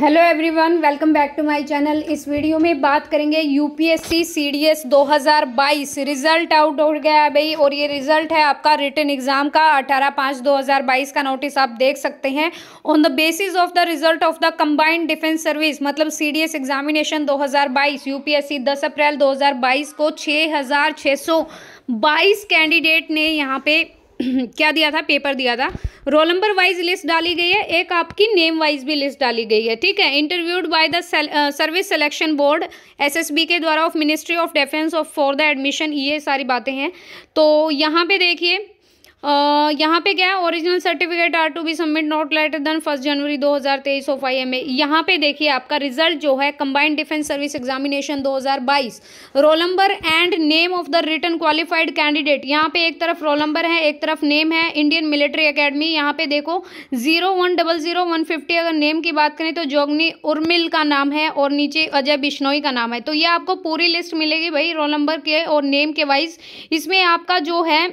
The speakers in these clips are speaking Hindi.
hello everyone welcome back to my channel इस वीडियो में बात करेंगे यूपीएससी सीडीएस 2022 रिजल्ट आउट हो गया है भाई और ये रिजल्ट है आपका रिटर्न एग्जाम का 18 पाँच 2022 का नोटिस आप देख सकते हैं on the basis of the result of the combined defence service मतलब सीडीएस एग्जामिनेशन 2022 यूपीएससी 10 अप्रैल दो को बाईस कैंडिडेट ने यहाँ पे क्या दिया था पेपर दिया था रोल नंबर वाइज लिस्ट डाली गई है एक आपकी नेम वाइज भी लिस्ट डाली गई है ठीक है interviewed by the service selection board SSB के द्वारा of ministry of defence of for the admission ये सारी बातें हैं तो यहाँ पे देखिए यहाँ पे क्या है original certificate are to be submit not later than first January 2023 of I M A यहाँ पे देखिए आपका रिजल्ट जो है combined defence service examination 2022 roll number and name of the written qualified candidate यहाँ पे एक तरफ रोल नंबर है एक तरफ नेम है इंडियन मिलिट्री अकेडमी यहाँ पे देखो zero one double zero one fifty अगर नेम की बात करें तो जोगनी उर्मिल का नाम है और नीचे अजय बिश्नोई का नाम है तो ये आपको पूरी लिस्ट मिलेगी भाई रोल नंबर के और नेम के वाइज इसमें आपका जो है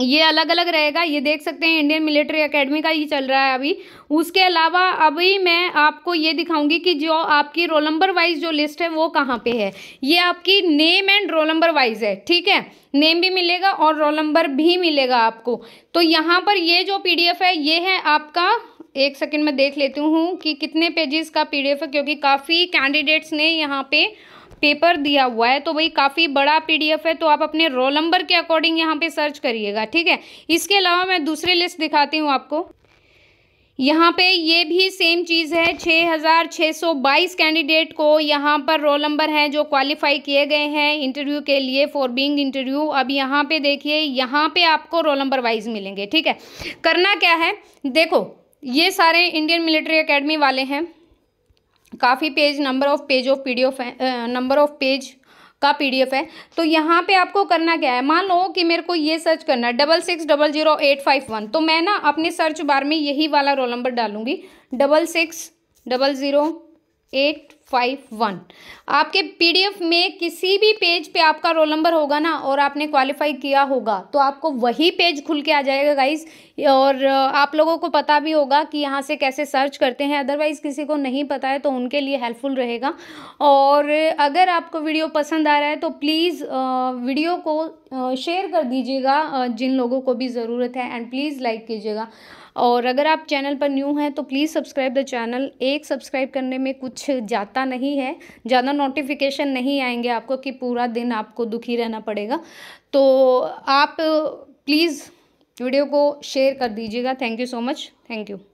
ये अलग अलग रहेगा ये देख सकते हैं इंडियन मिलिट्री एकेडमी का ये चल रहा है अभी उसके अलावा अभी मैं आपको ये दिखाऊंगी कि जो आपकी रोल नंबर वाइज जो लिस्ट है वो कहाँ पे है ये आपकी name and roll number wise है ठीक है नेम भी मिलेगा और रोल नंबर भी मिलेगा आपको तो यहाँ पर ये जो पी है ये है आपका एक सेकेंड में देख लेती हूँ कि कितने पेजेस का पी है क्योंकि काफ़ी कैंडिडेट्स ने यहाँ पे पेपर दिया हुआ है तो भाई काफ़ी बड़ा पीडीएफ है तो आप अपने रोल नंबर के अकॉर्डिंग यहाँ पे सर्च करिएगा ठीक है इसके अलावा मैं दूसरी लिस्ट दिखाती हूँ आपको यहाँ पे ये भी सेम चीज़ है 6,622 कैंडिडेट को यहाँ पर रोल नंबर हैं जो क्वालिफाई किए गए हैं इंटरव्यू के लिए फॉर बीइंग इंटरव्यू अब यहाँ पे देखिए यहाँ पे आपको रोल नंबर वाइज मिलेंगे ठीक है करना क्या है देखो ये सारे इंडियन मिलिट्री एकेडमी वाले हैं काफ़ी page number of page of P है नंबर ऑफ पेज का पीडीएफ है तो यहाँ पे आपको करना क्या है मान लो कि मेरे को ये सर्च करना है double six double zero eight five one तो मैं ना अपने सर्च बार में यही वाला रोल नंबर डालूंगी double six double zero eight five one आपके पीडीएफ में किसी भी पेज पे आपका रोल नंबर होगा ना और आपने क्वालिफाई किया होगा तो आपको वही पेज खुल के आ जाएगा गाइज और आप लोगों को पता भी होगा कि यहाँ से कैसे सर्च करते हैं अदरवाइज़ किसी को नहीं पता है तो उनके लिए हेल्पफुल रहेगा और अगर आपको वीडियो पसंद आ रहा है तो प्लीज़ वीडियो को शेयर कर दीजिएगा जिन लोगों को भी ज़रूरत है एंड प्लीज़ लाइक कीजिएगा और अगर आप चैनल पर न्यू हैं तो प्लीज़ सब्सक्राइब द चैनल एक सब्सक्राइब करने में कुछ जाता आता नहीं है ज़्यादा नोटिफिकेशन नहीं आएंगे आपको कि पूरा दिन आपको दुखी रहना पड़ेगा तो आप प्लीज़ वीडियो को शेयर कर दीजिएगा thank you so much thank you